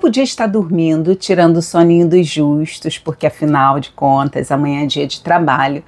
podia estar dormindo, tirando o soninho dos justos, porque afinal de contas amanhã é dia de trabalho,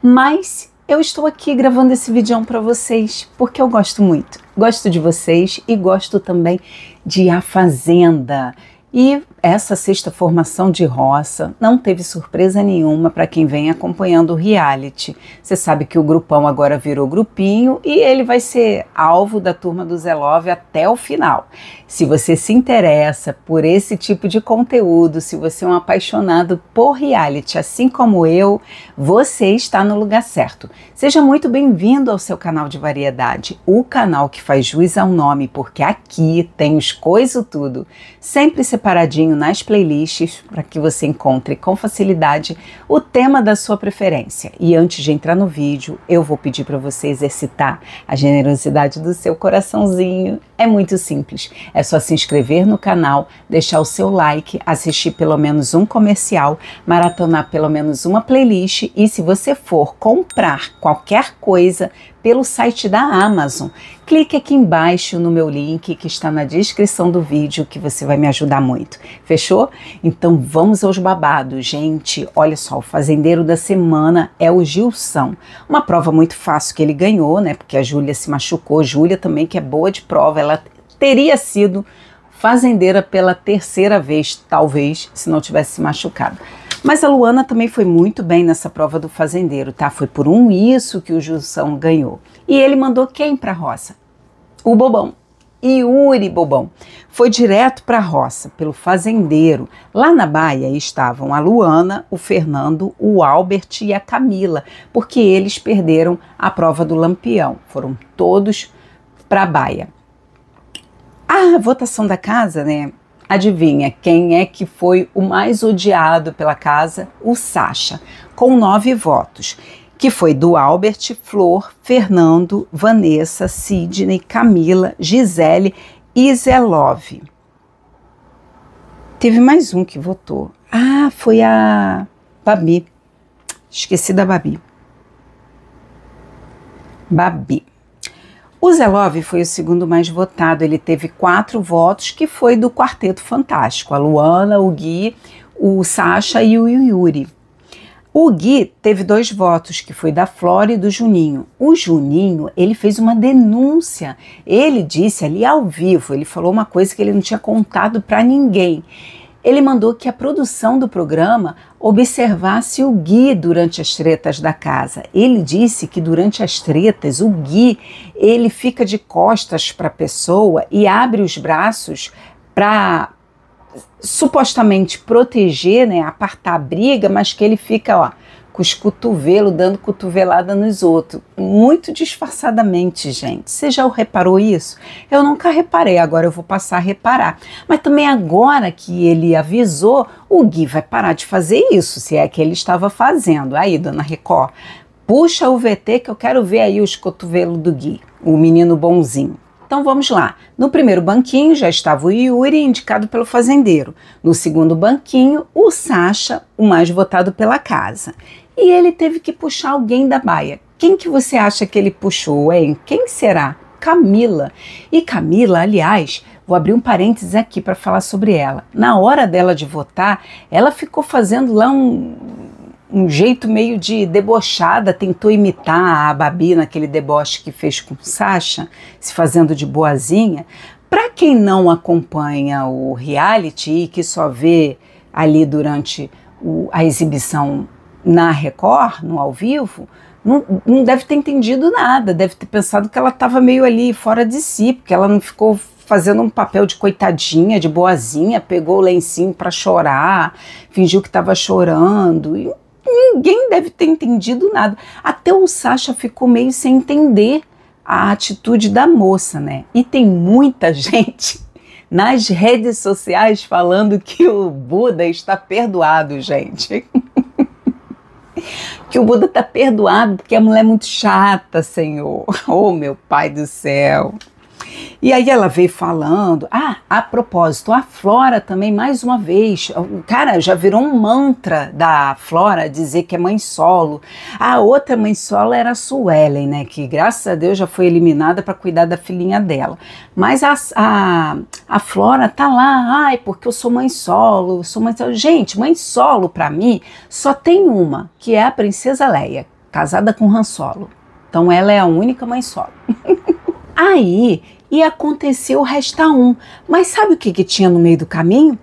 mas eu estou aqui gravando esse vídeo para vocês porque eu gosto muito. Gosto de vocês e gosto também de A Fazenda. E essa sexta formação de roça não teve surpresa nenhuma para quem vem acompanhando o reality. Você sabe que o grupão agora virou grupinho e ele vai ser alvo da turma do Zelove até o final. Se você se interessa por esse tipo de conteúdo, se você é um apaixonado por reality, assim como eu, você está no lugar certo. Seja muito bem-vindo ao seu canal de variedade, o canal que faz juiz ao nome, porque aqui tem os coiso tudo. Sempre se separadinho nas playlists para que você encontre com facilidade o tema da sua preferência. E antes de entrar no vídeo, eu vou pedir para você exercitar a generosidade do seu coraçãozinho é muito simples, é só se inscrever no canal, deixar o seu like, assistir pelo menos um comercial, maratonar pelo menos uma playlist e se você for comprar qualquer coisa pelo site da Amazon, clique aqui embaixo no meu link que está na descrição do vídeo que você vai me ajudar muito. Fechou? Então vamos aos babados, gente. Olha só, o fazendeiro da semana é o Gilson. Uma prova muito fácil que ele ganhou, né? Porque a Júlia se machucou. Júlia também que é boa de prova, teria sido fazendeira pela terceira vez, talvez, se não tivesse se machucado. Mas a Luana também foi muito bem nessa prova do fazendeiro, tá? Foi por um isso que o Jussão ganhou. E ele mandou quem para a roça? O Bobão. Yuri Bobão. Foi direto para a roça, pelo fazendeiro. Lá na baia estavam a Luana, o Fernando, o Albert e a Camila, porque eles perderam a prova do Lampião. Foram todos para a baia. A votação da casa, né? Adivinha quem é que foi o mais odiado pela casa? O Sacha, com nove votos, que foi do Albert, Flor, Fernando, Vanessa, Sidney, Camila, Gisele e Zelove. Teve mais um que votou. Ah, foi a Babi. Esqueci da Babi. Babi. O Zelov foi o segundo mais votado, ele teve quatro votos, que foi do Quarteto Fantástico, a Luana, o Gui, o Sasha e o Yuri. O Gui teve dois votos, que foi da Flora e do Juninho. O Juninho, ele fez uma denúncia. Ele disse ali ao vivo, ele falou uma coisa que ele não tinha contado para ninguém ele mandou que a produção do programa observasse o Gui durante as tretas da casa. Ele disse que durante as tretas o Gui ele fica de costas para a pessoa e abre os braços para supostamente proteger, né, apartar a briga, mas que ele fica ó, com os cotovelos, dando cotovelada nos outros. Muito disfarçadamente, gente. Você já reparou isso? Eu nunca reparei, agora eu vou passar a reparar. Mas também agora que ele avisou, o Gui vai parar de fazer isso, se é que ele estava fazendo. Aí, dona Record, puxa o VT que eu quero ver aí os cotovelos do Gui, o menino bonzinho. Então vamos lá. No primeiro banquinho já estava o Yuri, indicado pelo fazendeiro. No segundo banquinho, o Sasha, o mais votado pela casa e ele teve que puxar alguém da baia. Quem que você acha que ele puxou, hein? Quem será? Camila. E Camila, aliás, vou abrir um parênteses aqui para falar sobre ela. Na hora dela de votar, ela ficou fazendo lá um, um jeito meio de debochada, tentou imitar a Babi naquele deboche que fez com Sasha, se fazendo de boazinha. Para quem não acompanha o reality e que só vê ali durante o, a exibição na Record, no ao vivo, não, não deve ter entendido nada, deve ter pensado que ela estava meio ali fora de si, porque ela não ficou fazendo um papel de coitadinha, de boazinha, pegou o lencinho para chorar, fingiu que estava chorando. E ninguém deve ter entendido nada. Até o Sasha ficou meio sem entender a atitude da moça, né? E tem muita gente nas redes sociais falando que o Buda está perdoado, gente que o Buda está perdoado porque a mulher é muito chata, Senhor. Oh, meu Pai do céu. E aí ela veio falando. Ah, a propósito, a Flora também, mais uma vez. Cara, já virou um mantra da Flora dizer que é mãe solo. A outra mãe solo era a Suelen, né? Que graças a Deus já foi eliminada para cuidar da filhinha dela. Mas a, a, a Flora tá lá. Ai, porque eu sou mãe solo, sou mãe solo. Gente, mãe solo para mim só tem uma, que é a princesa Leia, casada com Han Solo. Então ela é a única mãe solo. Aí e aconteceu restar um. Mas sabe o que, que tinha no meio do caminho?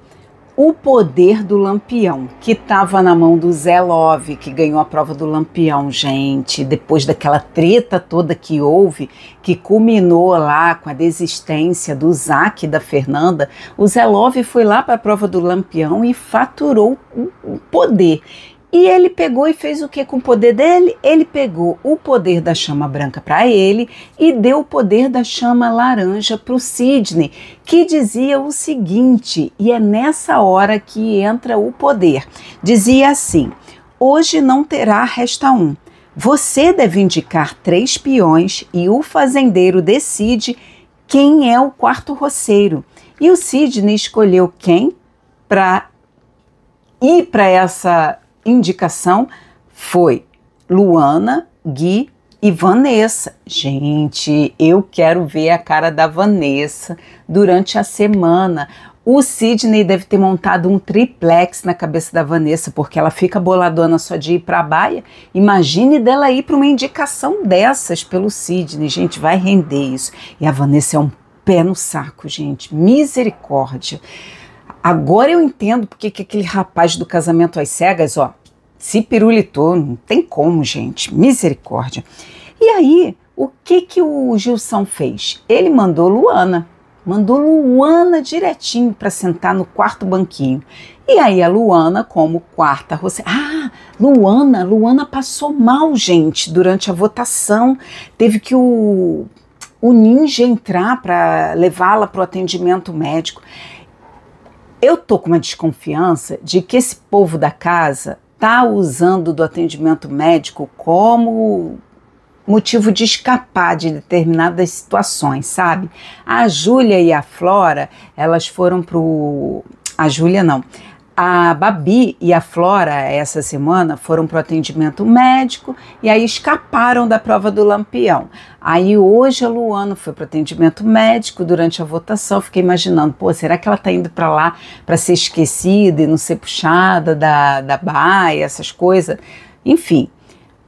O poder do lampião, que estava na mão do Zé Love, que ganhou a prova do lampião, gente. Depois daquela treta toda que houve, que culminou lá com a desistência do Zac e da Fernanda, o Zé Love foi lá para a prova do lampião e faturou o poder. E ele pegou e fez o que com o poder dele? Ele pegou o poder da chama branca para ele e deu o poder da chama laranja para o Sidney, que dizia o seguinte, e é nessa hora que entra o poder. Dizia assim: hoje não terá resta um. Você deve indicar três peões e o fazendeiro decide quem é o quarto roceiro. E o Sidney escolheu quem para ir para essa indicação foi Luana, Gui e Vanessa. Gente, eu quero ver a cara da Vanessa durante a semana. O Sidney deve ter montado um triplex na cabeça da Vanessa, porque ela fica boladona só de ir para a baia. Imagine dela ir para uma indicação dessas pelo Sidney. Gente, vai render isso. E a Vanessa é um pé no saco, gente. Misericórdia. Agora eu entendo porque que aquele rapaz do casamento às cegas, ó, se pirulitou, não tem como, gente, misericórdia. E aí, o que que o Gilson fez? Ele mandou Luana, mandou Luana direitinho para sentar no quarto banquinho. E aí a Luana, como quarta Roseli. Ah, Luana, Luana passou mal, gente, durante a votação. Teve que o, o ninja entrar para levá-la para o atendimento médico. Eu tô com uma desconfiança de que esse povo da casa tá usando do atendimento médico como motivo de escapar de determinadas situações, sabe? A Júlia e a Flora, elas foram pro a Júlia não. A Babi e a Flora, essa semana, foram para o atendimento médico e aí escaparam da prova do Lampião. Aí hoje a Luana foi para o atendimento médico durante a votação. Fiquei imaginando, pô, será que ela está indo para lá para ser esquecida e não ser puxada da, da baia, essas coisas? Enfim,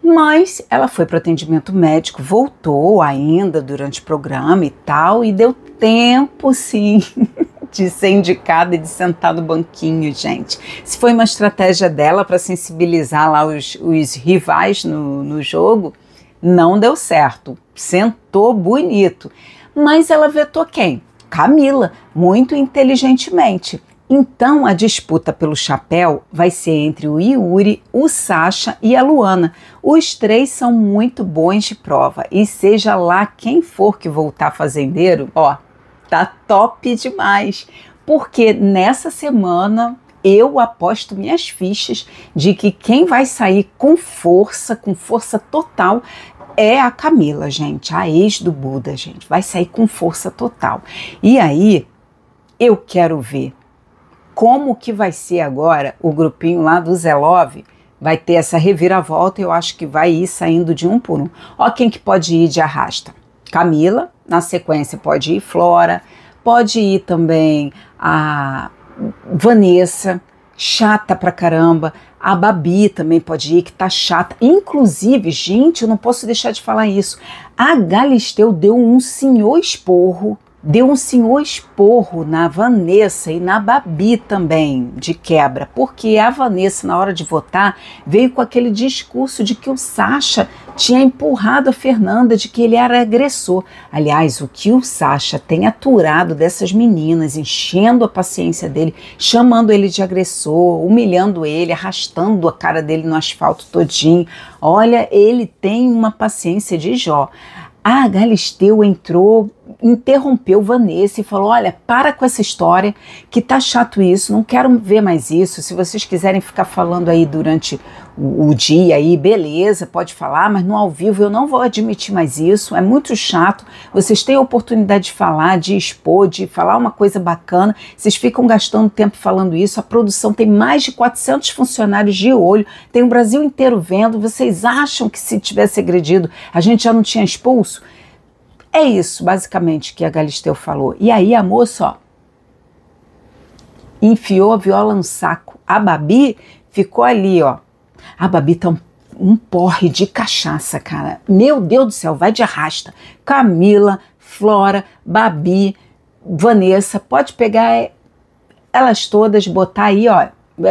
mas ela foi para atendimento médico, voltou ainda durante o programa e tal, e deu tempo sim de ser indicada e de sentar no banquinho, gente. Se foi uma estratégia dela para sensibilizar lá os, os rivais no, no jogo, não deu certo. Sentou bonito. Mas ela vetou quem? Camila, muito inteligentemente. Então a disputa pelo chapéu vai ser entre o Yuri, o Sasha e a Luana. Os três são muito bons de prova e seja lá quem for que voltar fazendeiro, ó, Tá top demais. Porque nessa semana eu aposto minhas fichas de que quem vai sair com força, com força total, é a Camila, gente, a ex do Buda, gente. Vai sair com força total. E aí, eu quero ver como que vai ser agora o grupinho lá do Zelove. Vai ter essa reviravolta, eu acho que vai ir saindo de um por um. Ó, quem que pode ir de arrasta. Camila, na sequência pode ir Flora, pode ir também a Vanessa, chata pra caramba, a Babi também pode ir, que tá chata. Inclusive, gente, eu não posso deixar de falar isso. A Galisteu deu um senhor esporro deu um senhor esporro na Vanessa e na Babi também, de quebra, porque a Vanessa, na hora de votar, veio com aquele discurso de que o Sacha tinha empurrado a Fernanda, de que ele era agressor. Aliás, o que o Sacha tem aturado dessas meninas, enchendo a paciência dele, chamando ele de agressor, humilhando ele, arrastando a cara dele no asfalto todinho. Olha, ele tem uma paciência de Jó. A Galisteu entrou interrompeu Vanessa e falou: Olha, para com essa história, que tá chato isso, não quero ver mais isso. Se vocês quiserem ficar falando aí durante o, o dia, aí, beleza, pode falar, mas no ao vivo eu não vou admitir mais isso, é muito chato. Vocês têm a oportunidade de falar, de expor, de falar uma coisa bacana, vocês ficam gastando tempo falando isso. A produção tem mais de 400 funcionários de olho, tem o Brasil inteiro vendo. Vocês acham que se tivesse agredido, a gente já não tinha expulso? É isso, basicamente, que a Galisteu falou. E aí a moça, ó, enfiou a viola no saco. A Babi ficou ali, ó. A Babi tá um, um porre de cachaça, cara. Meu Deus do céu, vai de arrasta. Camila, Flora, Babi, Vanessa, pode pegar é, elas todas, botar aí, ó.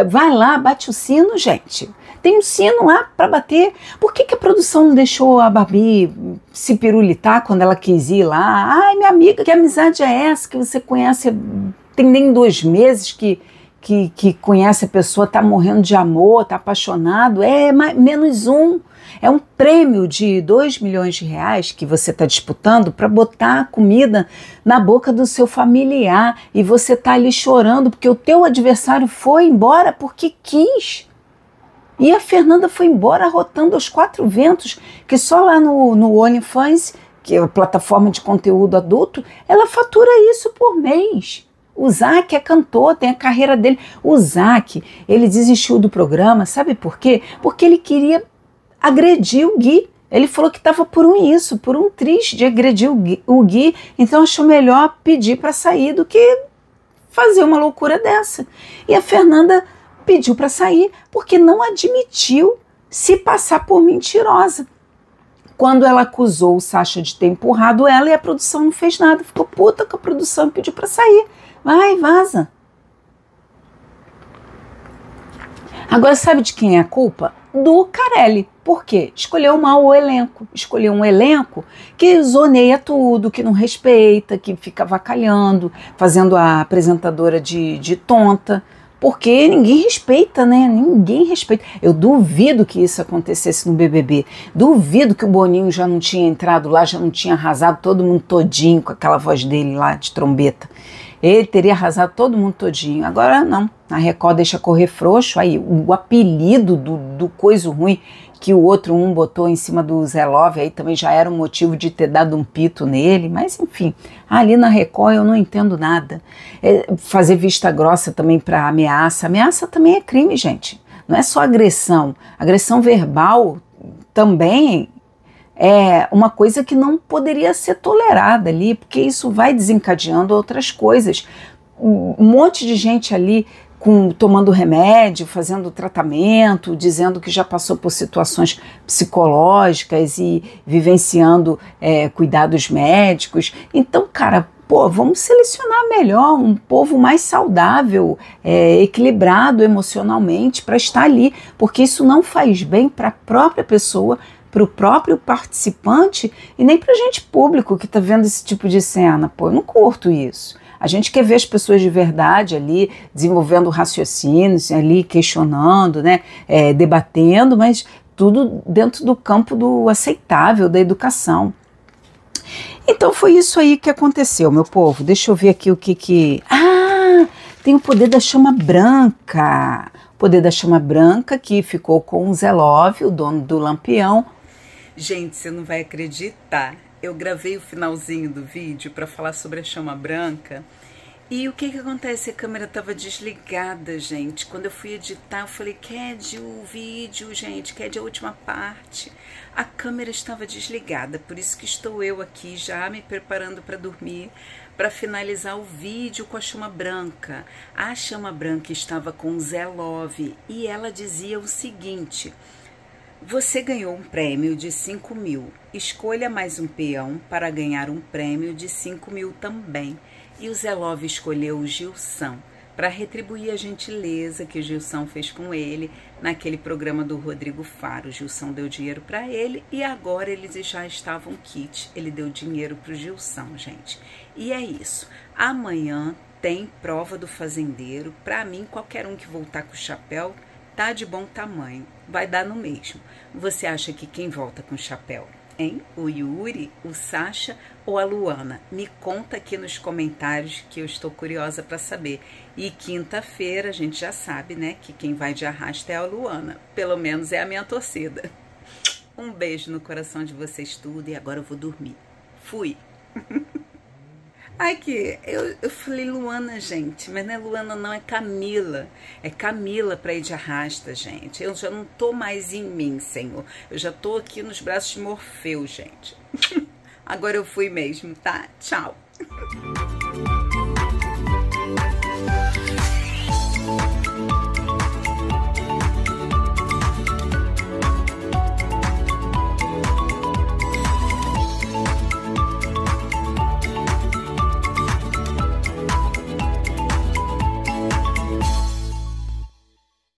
Vai lá, bate o sino, gente tem um sino lá para bater. Por que, que a produção não deixou a Barbie se pirulitar quando ela quis ir lá? Ai, minha amiga, que amizade é essa que você conhece? Tem nem dois meses que, que, que conhece a pessoa, tá morrendo de amor, tá apaixonado. É mais, menos um. É um prêmio de 2 milhões de reais que você está disputando para botar a comida na boca do seu familiar e você está ali chorando porque o teu adversário foi embora porque quis. E a Fernanda foi embora rotando aos quatro ventos, que só lá no, no OnlyFans, que é a plataforma de conteúdo adulto, ela fatura isso por mês. O Zac é cantor, tem a carreira dele. O Zac, ele desistiu do programa, sabe por quê? Porque ele queria agredir o Gui. Ele falou que estava por um isso, por um triste de agredir o Gui, o Gui então achou melhor pedir para sair do que fazer uma loucura dessa. E a Fernanda pediu para sair porque não admitiu se passar por mentirosa. Quando ela acusou o Sasha de ter empurrado ela e a produção não fez nada, ficou puta com a produção e pediu para sair. Vai, vaza. Agora sabe de quem é a culpa? Do Carelli. Por quê? Escolheu mal o elenco. Escolheu um elenco que zoneia tudo, que não respeita, que fica vacalhando, fazendo a apresentadora de, de tonta porque ninguém respeita, né? Ninguém respeita. Eu duvido que isso acontecesse no BBB. Duvido que o Boninho já não tinha entrado lá, já não tinha arrasado todo mundo todinho com aquela voz dele lá de trombeta. Ele teria arrasado todo mundo todinho. Agora não. A Record deixa correr frouxo. Aí o apelido do, do coiso ruim que o outro um botou em cima do Zé Love, aí também já era um motivo de ter dado um pito nele, mas enfim, ali na Record eu não entendo nada. É, fazer vista grossa também para ameaça, ameaça também é crime, gente. Não é só agressão, agressão verbal também é uma coisa que não poderia ser tolerada ali, porque isso vai desencadeando outras coisas. Um monte de gente ali com tomando remédio, fazendo tratamento, dizendo que já passou por situações psicológicas e vivenciando é, cuidados médicos. Então, cara, pô, vamos selecionar melhor um povo mais saudável, é, equilibrado emocionalmente para estar ali, porque isso não faz bem para a própria pessoa, para o próprio participante e nem para a gente público que está vendo esse tipo de cena. Pô, eu não curto isso. A gente quer ver as pessoas de verdade ali desenvolvendo raciocínios, ali questionando, né, é, debatendo, mas tudo dentro do campo do aceitável, da educação. Então foi isso aí que aconteceu, meu povo. Deixa eu ver aqui o que que. Ah, tem o poder da chama branca. O poder da chama branca que ficou com o Zelov, o dono do Lampião. Gente, você não vai acreditar eu gravei o finalzinho do vídeo para falar sobre a chama branca. E o que que acontece? A câmera estava desligada, gente. Quando eu fui editar, eu falei, Ked, o vídeo, gente, Ked, a última parte. A câmera estava desligada, por isso que estou eu aqui já me preparando para dormir, para finalizar o vídeo com a chama branca. A chama branca estava com Zé Love e ela dizia o seguinte... Você ganhou um prêmio de 5 mil. Escolha mais um peão para ganhar um prêmio de 5 mil também. E o Zé Love escolheu o Gilson para retribuir a gentileza que o Gilson fez com ele naquele programa do Rodrigo Faro. O Gilson deu dinheiro para ele e agora eles já estavam kit. Ele deu dinheiro para o Gilson, gente. E é isso. Amanhã tem prova do fazendeiro. Para mim, qualquer um que voltar com o chapéu tá de bom tamanho, vai dar no mesmo. Você acha que quem volta com chapéu? Hein? O Yuri, o Sasha ou a Luana? Me conta aqui nos comentários que eu estou curiosa para saber. E quinta-feira a gente já sabe, né, que quem vai de arrasta é a Luana. Pelo menos é a minha torcida. Um beijo no coração de vocês tudo e agora eu vou dormir. Fui. Aqui, eu, eu falei Luana, gente, mas não é Luana, não, é Camila. É Camila para ir de arrasta, gente. Eu já não tô mais em mim, Senhor. Eu já tô aqui nos braços de Morfeu, gente. Agora eu fui mesmo, tá? Tchau.